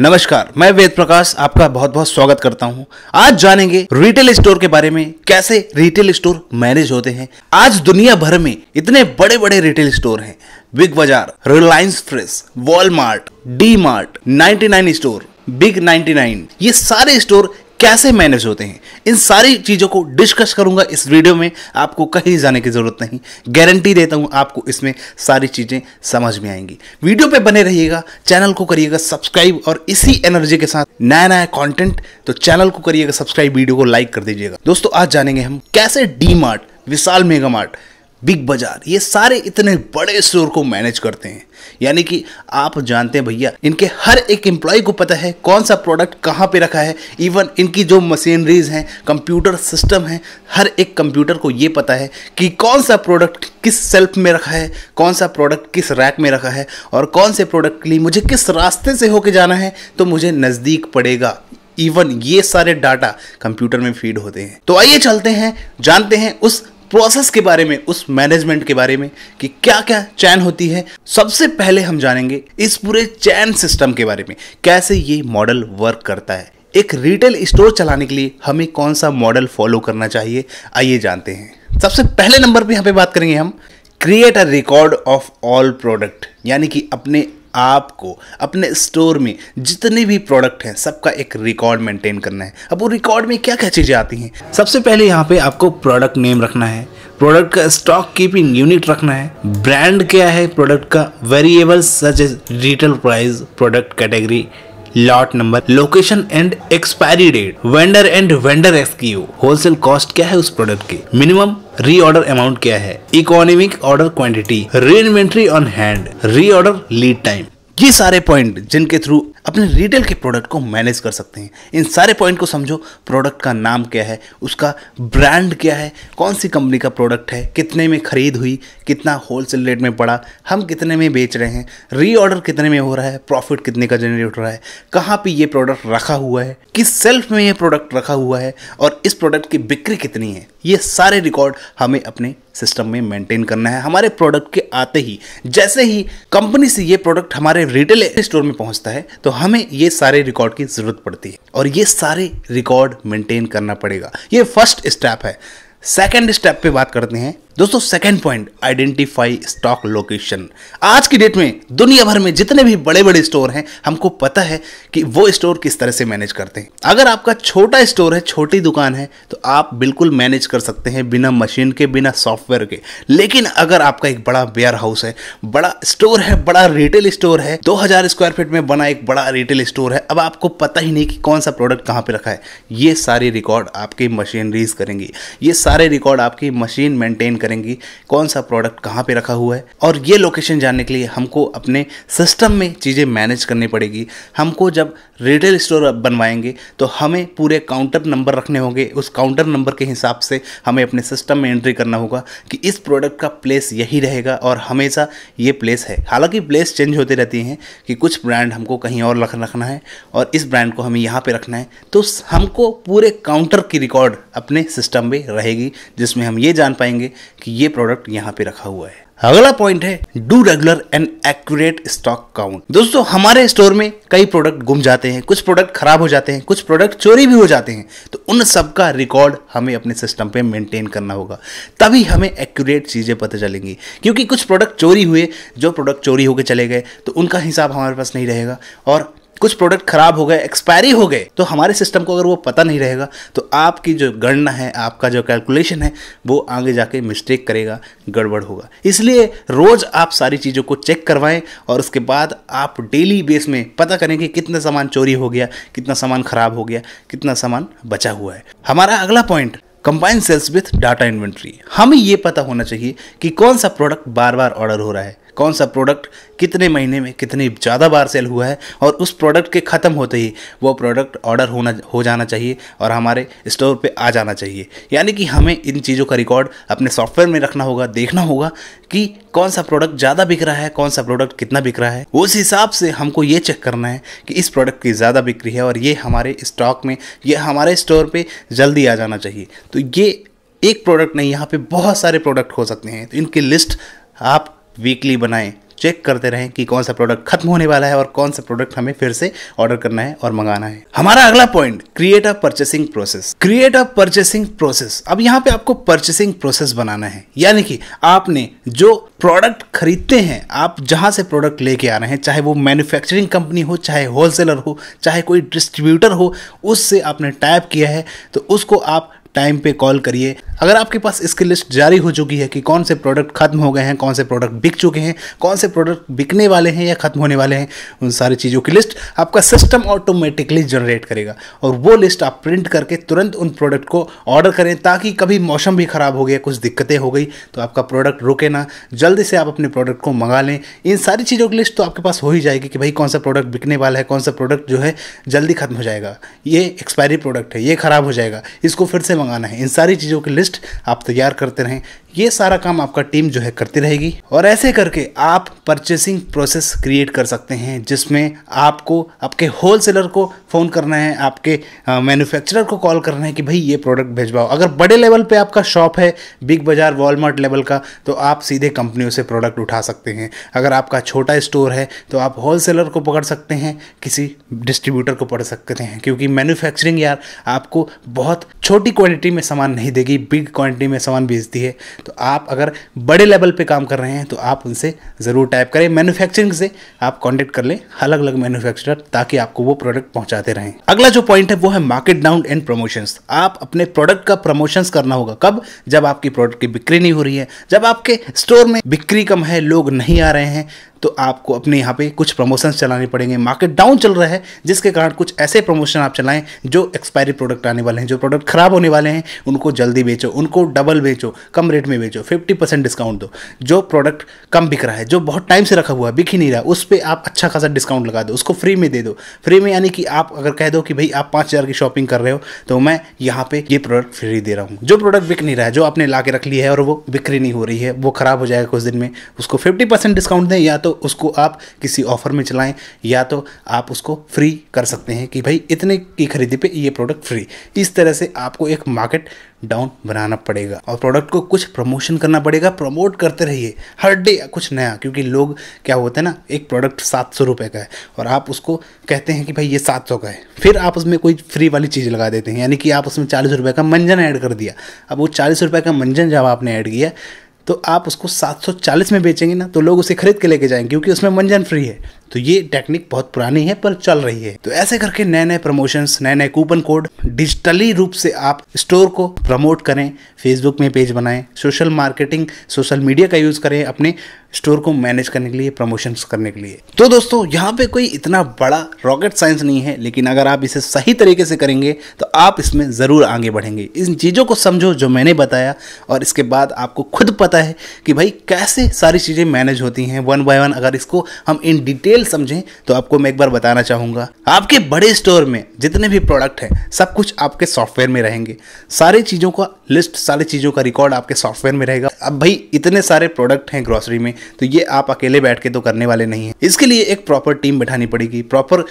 नमस्कार मैं वेद प्रकाश आपका बहुत बहुत स्वागत करता हूं आज जानेंगे रिटेल स्टोर के बारे में कैसे रिटेल स्टोर मैनेज होते हैं आज दुनिया भर में इतने बड़े बड़े रिटेल स्टोर हैं Big Bazaar Reliance Fresh Walmart D Mart ninety store big 99 ये सारे स्टोर कैसे मैनेज होते हैं इन सारी चीज़ों को डिस्कस करूंगा इस वीडियो में आपको कहीं जाने की ज़रूरत नहीं गारंटी देता हूं आपको इसमें सारी चीज़ें समझ में आएंगी वीडियो पे बने रहिएगा चैनल को करिएगा सब्सक्राइब और इसी एनर्जी के साथ नया नया कॉन्टेंट तो चैनल को करिएगा सब्सक्राइब वीडियो को लाइक कर दीजिएगा दोस्तों आज जानेंगे हम कैसे डी मार्ट विशाल मेगा मार्ट बिग बाजार ये सारे इतने बड़े स्टोर को मैनेज करते हैं यानी कि आप जानते हैं भैया इनके हर एक एम्प्लॉय को पता है कौन सा प्रोडक्ट कहाँ पे रखा है इवन इनकी जो मशीनरीज हैं कंप्यूटर सिस्टम है हर एक कंप्यूटर को ये पता है कि कौन सा प्रोडक्ट किस सेल्फ में रखा है कौन सा प्रोडक्ट किस रैक में रखा है और कौन से प्रोडक्ट के लिए मुझे किस रास्ते से होके जाना है तो मुझे नज़दीक पड़ेगा इवन ये सारे डाटा कंप्यूटर में फीड होते हैं तो आइए चलते हैं जानते हैं उस प्रोसेस के बारे में उस मैनेजमेंट के बारे में कि क्या क्या चैन होती है सबसे पहले हम जानेंगे इस पूरे चैन सिस्टम के बारे में कैसे ये मॉडल वर्क करता है एक रिटेल स्टोर चलाने के लिए हमें कौन सा मॉडल फॉलो करना चाहिए आइए जानते हैं सबसे पहले नंबर पे यहाँ पे बात करेंगे हम create a record of all product यानी कि अपने आपको अपने स्टोर में जितने भी प्रोडक्ट हैं सबका एक रिकॉर्ड मेंटेन करना है अब वो रिकॉर्ड में क्या क्या चीज़ें आती हैं सबसे पहले यहाँ पे आपको प्रोडक्ट नेम रखना है प्रोडक्ट का स्टॉक कीपिंग यूनिट रखना है ब्रांड क्या है प्रोडक्ट का variable such as retail price product category lot number location and expiry date vendor and vendor SKU wholesale cost क्या है उस प्रोडक्ट की मिनिमम री ऑर्डर अमाउंट क्या है economic order quantity re inventory on hand re order lead time ये सारे point जिनके थ्रू अपने रिटेल के प्रोडक्ट को मैनेज कर सकते हैं इन सारे पॉइंट को समझो प्रोडक्ट का नाम क्या है उसका ब्रांड क्या है कौन सी कंपनी का प्रोडक्ट है कितने में खरीद हुई कितना होलसेल रेट में पड़ा हम कितने में बेच रहे हैं रीऑर्डर कितने में हो रहा है प्रॉफिट कितने का जनरेट हो रहा है कहाँ पर ये प्रोडक्ट रखा हुआ है किस सेल्फ में ये प्रोडक्ट रखा हुआ है और इस प्रोडक्ट की बिक्री कितनी है ये सारे रिकॉर्ड हमें अपने सिस्टम में मेंटेन करना है हमारे प्रोडक्ट के आते ही जैसे ही कंपनी से ये प्रोडक्ट हमारे रिटेल स्टोर में पहुंचता है तो हमें ये सारे रिकॉर्ड की ज़रूरत पड़ती है और ये सारे रिकॉर्ड मेंटेन करना पड़ेगा ये फर्स्ट स्टेप है सेकेंड स्टेप पे बात करते हैं दोस्तों second point identify stock location आज की डेट में दुनिया भर में जितने भी बड़े बड़े स्टोर हैं हमको पता है कि वो स्टोर किस तरह से मैनेज करते हैं अगर आपका छोटा स्टोर है छोटी दुकान है तो आप बिल्कुल मैनेज कर सकते हैं बिना मशीन के बिना सॉफ्टवेयर के लेकिन अगर आपका एक बड़ा वेयर हाउस है बड़ा स्टोर है बड़ा रिटेल स्टोर है दो स्क्वायर फीट में बना एक बड़ा रिटेल स्टोर है अब आपको पता ही नहीं कि कौन सा प्रोडक्ट कहाँ पर रखा है ये सारे रिकॉर्ड आपकी मशीनरीज करेंगी ये सारे रिकॉर्ड आपकी मशीन मेंटेन करेंगी कौन सा प्रोडक्ट कहाँ पे रखा हुआ है और ये लोकेशन जानने के लिए हमको अपने सिस्टम में चीज़ें मैनेज करनी पड़ेगी हमको जब रिटेल स्टोर बनवाएंगे तो हमें पूरे काउंटर नंबर रखने होंगे उस काउंटर नंबर के हिसाब से हमें अपने सिस्टम में एंट्री करना होगा कि इस प्रोडक्ट का प्लेस यही रहेगा और हमेशा ये प्लेस है हालांकि प्लेस चेंज होते रहती हैं कि कुछ ब्रांड हमको कहीं और रखना है और इस ब्रांड को हमें यहाँ पर रखना है तो हमको पूरे काउंटर की रिकॉर्ड अपने सिस्टम में रहेगी जिसमें हम ये जान पाएंगे कि ये प्रोडक्ट यहाँ पे रखा हुआ है अगला पॉइंट है do regular and accurate stock count दोस्तों हमारे स्टोर में कई प्रोडक्ट गुम जाते हैं कुछ प्रोडक्ट खराब हो जाते हैं कुछ प्रोडक्ट चोरी भी हो जाते हैं तो उन सब का रिकॉर्ड हमें अपने सिस्टम पे मेंटेन करना होगा तभी हमें एक्यूरेट चीज़ें पता चलेंगी क्योंकि कुछ प्रोडक्ट चोरी हुए जो प्रोडक्ट चोरी होकर चले गए तो उनका हिसाब हमारे पास नहीं रहेगा और कुछ प्रोडक्ट खराब हो गए एक्सपायरी हो गए तो हमारे सिस्टम को अगर वो पता नहीं रहेगा तो आपकी जो गणना है आपका जो कैलकुलेशन है वो आगे जाके मिस्टेक करेगा गड़बड़ होगा इसलिए रोज़ आप सारी चीज़ों को चेक करवाएं और उसके बाद आप डेली बेस में पता करें कि कितना सामान चोरी हो गया कितना सामान खराब हो गया कितना सामान बचा हुआ है हमारा अगला point combine sales with data inventory हमें ये पता होना चाहिए कि कौन सा प्रोडक्ट बार बार ऑर्डर हो रहा है कौन सा प्रोडक्ट कितने महीने में कितनी ज़्यादा बार सेल हुआ है और उस प्रोडक्ट के ख़त्म होते ही वो प्रोडक्ट ऑर्डर होना हो जाना चाहिए और हमारे स्टोर पे आ जाना चाहिए यानी कि हमें इन चीज़ों का रिकॉर्ड अपने सॉफ्टवेयर में रखना होगा देखना होगा कि कौन सा प्रोडक्ट ज़्यादा बिक रहा है कौन सा प्रोडक्ट कितना बिक रहा है उस हिसाब से हमको ये चेक करना है कि इस प्रोडक्ट की ज़्यादा बिक्री है और ये हमारे स्टॉक में ये हमारे स्टोर पर जल्दी आ जाना चाहिए तो ये एक प्रोडक्ट नहीं यहाँ पे बहुत सारे प्रोडक्ट हो सकते हैं तो इनकी लिस्ट आप वीकली बनाएं चेक करते रहें कि कौन सा प्रोडक्ट खत्म होने वाला है और कौन सा प्रोडक्ट हमें फिर से ऑर्डर करना है और मंगाना है हमारा अगला point create a purchasing process create a purchasing process अब यहाँ पे आपको परचेसिंग प्रोसेस बनाना है यानी कि आपने जो प्रोडक्ट खरीदते हैं आप जहाँ से प्रोडक्ट लेके आ रहे हैं चाहे वो मैन्युफैक्चरिंग कंपनी हो चाहे होलसेलर हो चाहे कोई डिस्ट्रीब्यूटर हो उससे आपने टाइप किया है तो उसको आप टाइम पे कॉल करिए अगर आपके पास इसकी लिस्ट जारी हो चुकी है कि कौन से प्रोडक्ट खत्म हो गए हैं कौन से प्रोडक्ट बिक चुके हैं कौन से प्रोडक्ट बिकने वाले हैं या खत्म होने वाले हैं उन सारी चीज़ों की लिस्ट आपका सिस्टम ऑटोमेटिकली जनरेट करेगा और वो लिस्ट आप प्रिंट करके तुरंत उन प्रोडक्ट को ऑर्डर करें ताकि कभी मौसम भी ख़राब हो गया कुछ दिक्कतें हो गई तो आपका प्रोडक्ट रुके ना जल्दी से आप अपने प्रोडक्ट को मंगा लें इन सारी चीज़ों की लिस्ट तो आपके पास हो ही जाएगी कि भाई कौन सा प्रोडक्ट बिकने वाला है कौन सा प्रोडक्ट जो है जल्दी खत्म हो जाएगा ये एक्सपायरी प्रोडक्ट है ये ख़राब हो जाएगा इसको फिर से मंगाना है इन सारी चीज़ों की लिस्ट आप तैयार करते रहें ये सारा काम आपका टीम जो है करती रहेगी और ऐसे करके आप परचेसिंग प्रोसेस क्रिएट कर सकते हैं जिसमें आपको आपके होलसेलर को फ़ोन करना है आपके मैन्युफैक्चरर को कॉल करना है कि भाई ये प्रोडक्ट भेजवाओ अगर बड़े लेवल पे आपका शॉप है बिग बाज़ार वॉलमार्ट लेवल का तो आप सीधे कंपनियों से प्रोडक्ट उठा सकते हैं अगर आपका छोटा स्टोर है तो आप होल को पकड़ सकते हैं किसी डिस्ट्रीब्यूटर को पकड़ सकते हैं क्योंकि मैन्युफैक्चरिंग यार आपको बहुत छोटी क्वांटिटी में सामान नहीं देगी बिग क्वांटिटी में सामान भेजती है तो आप अगर बड़े लेवल पे काम कर रहे हैं तो आप उनसे ज़रूर टाइप करें मैन्युफैक्चरिंग से आप कॉन्टेक्ट कर लें अलग अलग मैन्युफैक्चरर ताकि आपको वो प्रोडक्ट पहुंचाते रहें अगला जो पॉइंट है वो है मार्केट डाउन एंड प्रमोशंस आप अपने प्रोडक्ट का प्रमोशंस करना होगा कब जब आपकी प्रोडक्ट की बिक्री नहीं हो रही है जब आपके स्टोर में बिक्री कम है लोग नहीं आ रहे हैं तो आपको अपने यहाँ पे कुछ प्रमोशन चलाने पड़ेंगे मार्केट डाउन चल रहा है जिसके कारण कुछ ऐसे प्रमोशन आप चलाएं जो एक्सपायरी प्रोडक्ट आने वाले हैं जो प्रोडक्ट खराब होने वाले हैं उनको जल्दी बेचो उनको डबल बेचो कम रेट में बेचो फिफ्टी परसेंट डिस्काउंट दो जो प्रोडक्ट कम बिक रहा है जो बहुत टाइम से रखा हुआ है बिक ही नहीं रहा उस पर आप अच्छा खासा डिस्काउंट लगा दो उसको फ्री में दे दो फ्री में यानी कि आप अगर कह दो कि भाई आप पाँच हज़ार की शॉपिंग कर रहे हो तो मैं यहाँ पे ये प्रोडक्ट फ्री दे रहा हूँ जो प्रोडक्ट बिक नहीं रहा है जो आपने ला रख लिया है और वो बिक्री नहीं हो रही है वो खराब हो जाएगा कुछ दिन में उसको फिफ्टी परसेंट डिस्काउंट दें या तो उसको आप किसी ऑफर में चलाएं या तो आप उसको फ्री कर सकते हैं कि भाई इतने की खरीदी पे ये प्रोडक्ट फ्री इस तरह से आपको एक मार्केट डाउन बनाना पड़ेगा और प्रोडक्ट को कुछ प्रमोशन करना पड़ेगा प्रमोट करते रहिए हर डे कुछ नया क्योंकि लोग क्या होते हैं ना एक प्रोडक्ट सात सौ रुपये का है और आप उसको कहते हैं कि भाई ये सात सौ का है फिर आप उसमें कोई फ्री वाली चीज़ लगा देते हैं यानी कि आप उसमें चालीस रुपये का मंजन ऐड कर दिया अब वो चालीस रुपये का मंजन जब आपने ऐड किया तो आप उसको 740 में बेचेंगे ना तो लोग उसे खरीद के लेके जाएंगे क्योंकि उसमें मंजन फ्री है तो ये टेक्निक बहुत पुरानी है पर चल रही है तो ऐसे करके नए नए प्रमोशंस नए नए कूपन कोड डिजिटली रूप से आप स्टोर को प्रमोट करें फेसबुक में पेज बनाएं सोशल मार्केटिंग सोशल मीडिया का यूज़ करें अपने स्टोर को मैनेज करने के लिए प्रमोशंस करने के लिए तो दोस्तों यहाँ पे कोई इतना बड़ा रॉकेट साइंस नहीं है लेकिन अगर आप इसे सही तरीके से करेंगे तो आप इसमें ज़रूर आगे बढ़ेंगे इन चीज़ों को समझो जो मैंने बताया और इसके बाद आपको खुद पता है कि भाई कैसे सारी चीज़ें मैनेज होती हैं वन बाय वन अगर इसको हम इन डिटेल डिटेल समझें तो आपको मैं एक बार बताना चाहूँगा आपके बड़े स्टोर में जितने भी प्रोडक्ट हैं सब कुछ आपके सॉफ्टवेयर में रहेंगे सारी चीज़ों का लिस्ट सारी चीज़ों का रिकॉर्ड आपके सॉफ्टवेयर में रहेगा अब भाई इतने सारे प्रोडक्ट हैं ग्रॉसरी में तो ये आप अकेले बैठ के तो करने वाले नहीं हैं इसके लिए एक प्रॉपर टीम बैठानी पड़ेगी प्रॉपर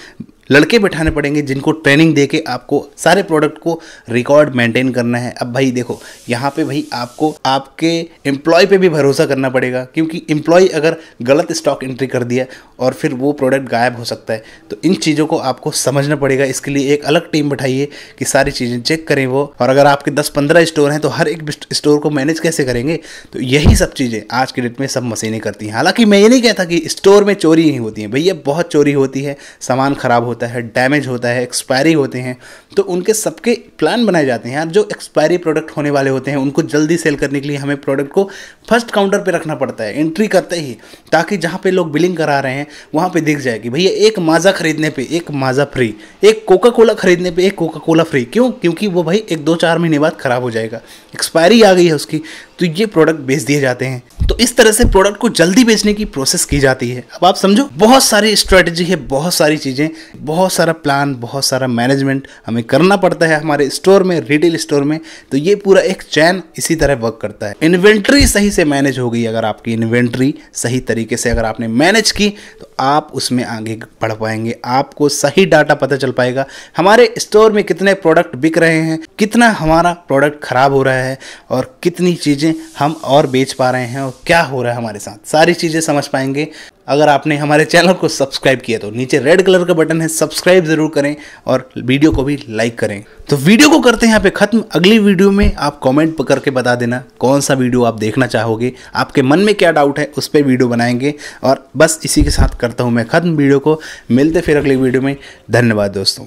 लड़के बैठाने पड़ेंगे जिनको ट्रेनिंग दे के आपको सारे प्रोडक्ट को रिकॉर्ड मेंटेन करना है अब भाई देखो यहाँ पे भाई आपको आपके एम्प्लॉय पे भी भरोसा करना पड़ेगा क्योंकि एम्प्लॉय अगर गलत स्टॉक एंट्री कर दिया और फिर वो प्रोडक्ट गायब हो सकता है तो इन चीज़ों को आपको समझना पड़ेगा इसके लिए एक अलग टीम बैठाइए कि सारी चीज़ें चेक करें वो और अगर आपके दस पंद्रह स्टोर हैं तो हर एक स्टोर को मैनेज कैसे करेंगे तो यही सब चीज़ें आज के डेट में सब मशीनें करती हैं हालांकि मैं ये नहीं कहता कि स्टोर में चोरी नहीं होती है भैया बहुत चोरी होती है सामान खराब हो होता है डैमेज होता है एक्सपायरी होते हैं तो उनके सबके प्लान बनाए जाते हैं यार जो एक्सपायरी प्रोडक्ट होने वाले होते हैं उनको जल्दी सेल करने के लिए हमें प्रोडक्ट को फर्स्ट काउंटर पर रखना पड़ता है एंट्री करते ही ताकि जहाँ पर लोग बिलिंग करा रहे हैं वहाँ पर दिख जाए कि भैया एक माज़ा खरीदने पर एक माज़ा फ्री एक कोका कोला खरीदने पर एक कोका कोला फ्री क्यों क्योंकि वो भाई एक दो चार महीने बाद ख़राब हो जाएगा एक्सपायरी आ गई है उसकी तो ये प्रोडक्ट बेच दिए जाते हैं तो इस तरह से प्रोडक्ट को जल्दी बेचने की प्रोसेस की जाती है अब आप समझो बहुत सारी स्ट्रेटजी है बहुत सारी चीज़ें बहुत सारा प्लान बहुत सारा मैनेजमेंट हमें करना पड़ता है हमारे स्टोर में रिटेल स्टोर में तो ये पूरा एक चैन इसी तरह वर्क करता है इन्वेंट्री सही से मैनेज हो गई अगर आपकी इन्वेंट्री सही तरीके से अगर आपने मैनेज की तो आप उसमें आगे बढ़ पाएंगे आपको सही डाटा पता चल पाएगा हमारे स्टोर में कितने प्रोडक्ट बिक रहे हैं कितना हमारा प्रोडक्ट ख़राब हो रहा है और कितनी चीज़ें हम और बेच पा रहे हैं और क्या हो रहा है हमारे साथ सारी चीज़ें समझ पाएंगे अगर आपने हमारे चैनल को सब्सक्राइब किया तो नीचे रेड कलर का बटन है सब्सक्राइब जरूर करें और वीडियो को भी लाइक करें तो वीडियो को करते हैं यहाँ पे खत्म अगली वीडियो में आप कमेंट करके बता देना कौन सा वीडियो आप देखना चाहोगे आपके मन में क्या डाउट है उस पर वीडियो बनाएंगे और बस इसी के साथ करता हूँ मैं खत्म वीडियो को मिलते फिर अगली वीडियो में धन्यवाद दोस्तों